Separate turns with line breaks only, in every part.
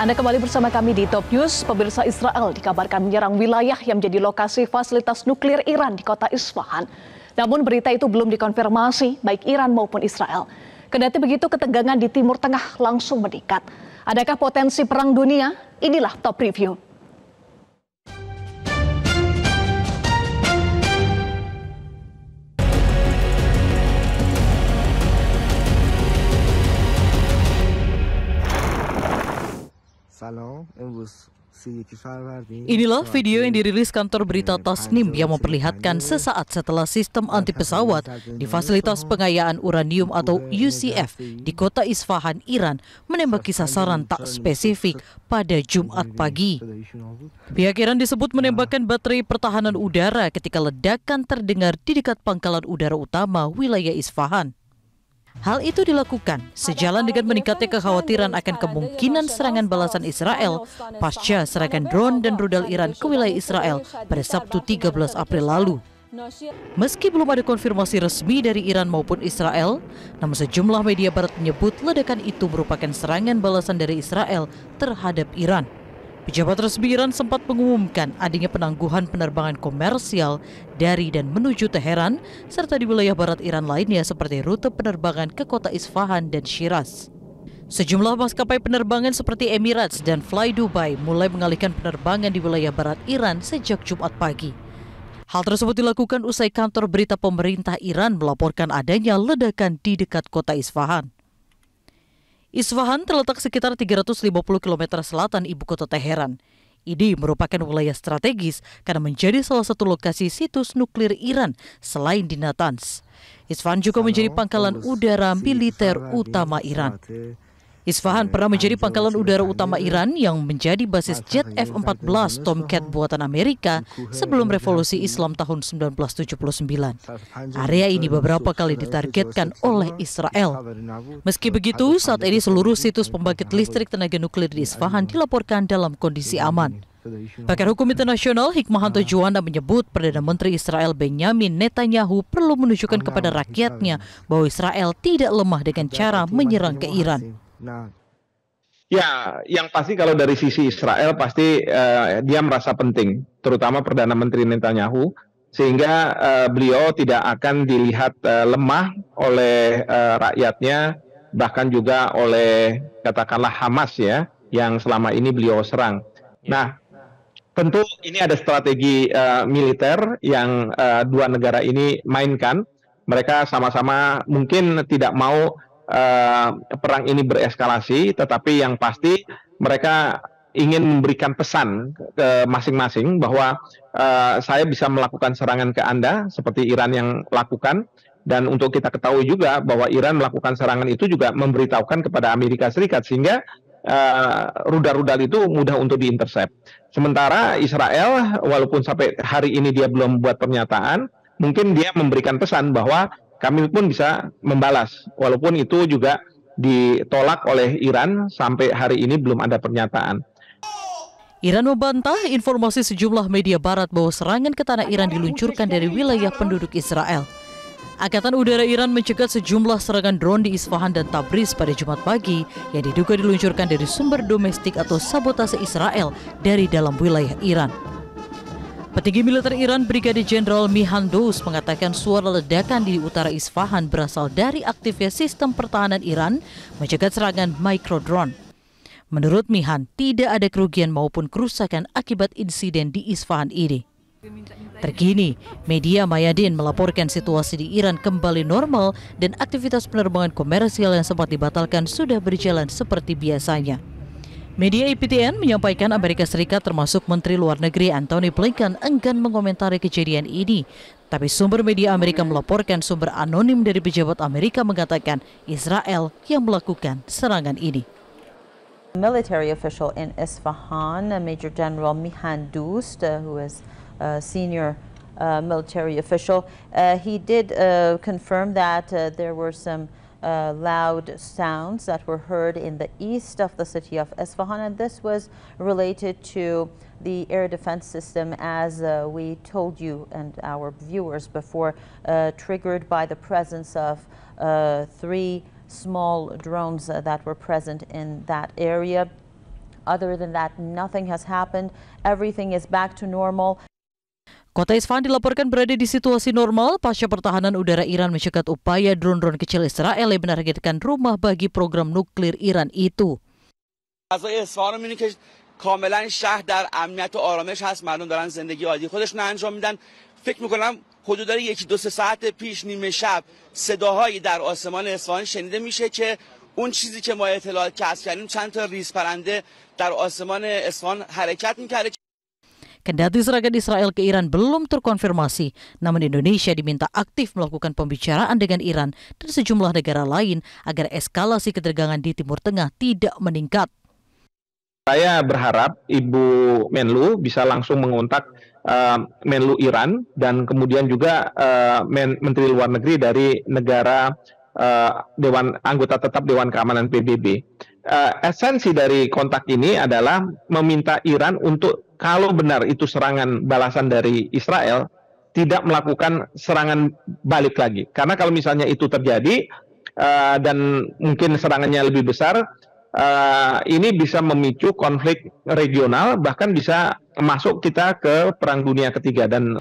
Anda kembali bersama kami di Top News. Pemirsa Israel dikabarkan menyerang wilayah yang menjadi lokasi fasilitas nuklir Iran di kota Isfahan. Namun berita itu belum dikonfirmasi
baik Iran maupun Israel. Kendati begitu ketegangan di Timur Tengah langsung meningkat. Adakah potensi perang dunia? Inilah Top Review. Inilah video yang dirilis kantor
berita Tasnim yang memperlihatkan sesaat setelah sistem anti pesawat di fasilitas pengayaan uranium atau UCF di kota Isfahan, Iran menembaki sasaran tak spesifik pada Jumat pagi. Pihak Iran disebut menembakkan baterai pertahanan udara ketika ledakan terdengar di dekat pangkalan udara utama wilayah Isfahan. Hal itu dilakukan sejalan dengan meningkatnya kekhawatiran akan kemungkinan serangan balasan Israel pasca serangan drone dan rudal Iran ke wilayah Israel pada Sabtu 13 April lalu. Meski belum ada konfirmasi resmi dari Iran maupun Israel, namun sejumlah media barat menyebut ledakan itu merupakan serangan balasan dari Israel terhadap Iran. Pejabat resmi Iran sempat mengumumkan adanya penangguhan penerbangan komersial dari dan menuju Teheran, serta di wilayah barat Iran lainnya seperti rute penerbangan ke kota Isfahan dan Shiraz. Sejumlah maskapai penerbangan seperti Emirates dan Fly Dubai mulai mengalihkan penerbangan di wilayah barat Iran sejak Jumat pagi. Hal tersebut dilakukan usai kantor berita pemerintah Iran melaporkan adanya ledakan di dekat kota Isfahan. Isfahan terletak sekitar 350 km selatan ibu kota Teheran. Ini merupakan wilayah strategis karena menjadi salah satu lokasi situs nuklir Iran selain di Natanz. Isfahan juga menjadi pangkalan udara militer utama Iran. Isfahan pernah menjadi pangkalan udara utama Iran yang menjadi basis jet F-14 Tomcat buatan Amerika sebelum revolusi Islam tahun 1979. Area ini beberapa kali ditargetkan oleh Israel. Meski begitu, saat ini seluruh situs pembangkit listrik tenaga nuklir di Isfahan dilaporkan dalam kondisi aman. Pakar Hukum Internasional Hikmahanto Juwanda menyebut Perdana Menteri Israel Benjamin Netanyahu perlu menunjukkan kepada rakyatnya bahwa Israel tidak lemah dengan cara menyerang ke Iran.
Nah, Ya, yang pasti kalau dari sisi Israel pasti uh, dia merasa penting, terutama perdana menteri Netanyahu, sehingga uh, beliau tidak akan dilihat uh, lemah oleh uh, rakyatnya, bahkan juga oleh katakanlah Hamas ya, yang selama ini beliau serang. Ya. Nah, tentu ini ada strategi uh, militer yang uh, dua negara ini mainkan. Mereka sama-sama mungkin tidak mau uh, perang ini bereskalasi, tetapi yang pasti mereka ingin memberikan pesan ke masing-masing bahwa uh, saya bisa melakukan serangan ke Anda seperti Iran yang lakukan dan untuk kita ketahui juga bahwa Iran melakukan serangan itu juga memberitahukan kepada Amerika Serikat sehingga rudal eh, rudal-rudal itu mudah untuk diintersep. Sementara Israel walaupun sampai hari ini dia belum buat pernyataan, mungkin dia memberikan pesan bahwa kami pun bisa membalas walaupun itu juga ditolak oleh Iran sampai hari ini belum ada pernyataan.
Iran membantah informasi sejumlah media barat bahwa serangan ke tanah Iran diluncurkan dari wilayah penduduk Israel. Angkatan Udara Iran mencegat sejumlah serangan drone di Isfahan dan Tabriz pada Jumat pagi yang diduga diluncurkan dari sumber domestik atau sabotase Israel dari dalam wilayah Iran. Petinggi militer Iran Brigadir Jenderal Dous mengatakan suara ledakan di utara Isfahan berasal dari aktifnya sistem pertahanan Iran mencegat serangan microdrone. Menurut Mihan, tidak ada kerugian maupun kerusakan akibat insiden di Isfahan ini. Terkini, media Mayadin melaporkan situasi di Iran kembali normal dan aktivitas penerbangan komersial yang sempat dibatalkan sudah berjalan seperti biasanya. Media IPTN e menyampaikan Amerika Serikat termasuk Menteri Luar Negeri Antony Blinken enggan mengomentari kejadian ini. Tapi sumber media Amerika melaporkan sumber anonim dari pejabat Amerika mengatakan Israel yang melakukan serangan ini. Military official in Isfahan, Major General Mihan Dust, uh, who is a uh, senior uh, military official, he did confirm that there were some uh, loud sounds that were heard in the east of the city of Esfahan, and this was related to the air defense system as uh, we told you and our viewers before uh, triggered by the presence of uh, three small drones uh, that were present in that area. Other than that, nothing has happened. Everything is back to normal. Kota Isfahan dilaporkan berada di situasi normal pasca pertahanan udara Iran mencegat upaya drone-drone kecil Israel yang menargetkan rumah bagi program nuklir Iran itu.
کاملا شهر در امنیت و آرامش هست مردم دارن زندگی عادی خودشون انجام میدن فکر میکنم حدود یکی دو سه ساعت پیش نیمه شب صداهایی در آسمان اصفهان شنیده میشه که اون چیزی که ما اطلاع کسب کردیم چند تا ریز پرنده در آسمان اصفهان حرکت میکرده
Kendati serangan Israel ke Iran belum terkonfirmasi, namun Indonesia diminta aktif melakukan pembicaraan dengan Iran dan sejumlah negara lain agar eskalasi ketegangan di Timur Tengah tidak meningkat.
Saya berharap Ibu Menlu bisa langsung mengontak uh, Menlu Iran dan kemudian juga uh, Men Menteri Luar Negeri dari negara uh, Dewan anggota tetap Dewan Keamanan PBB. Uh, esensi dari kontak ini adalah meminta Iran untuk kalau benar itu serangan balasan dari Israel, tidak melakukan serangan balik lagi. Karena kalau misalnya itu terjadi uh, dan mungkin serangannya lebih besar, uh, ini bisa memicu konflik regional, bahkan bisa masuk kita ke Perang Dunia Ketiga dan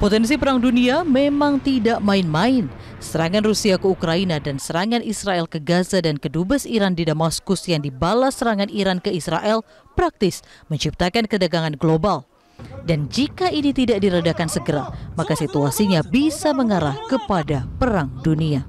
Potensi Perang Dunia memang tidak main-main. Serangan Rusia ke Ukraina dan serangan Israel ke Gaza dan kedubes Iran di Damaskus yang dibalas serangan Iran ke Israel praktis menciptakan ketegangan global. Dan jika ini tidak diredakan segera, maka situasinya bisa mengarah kepada perang dunia.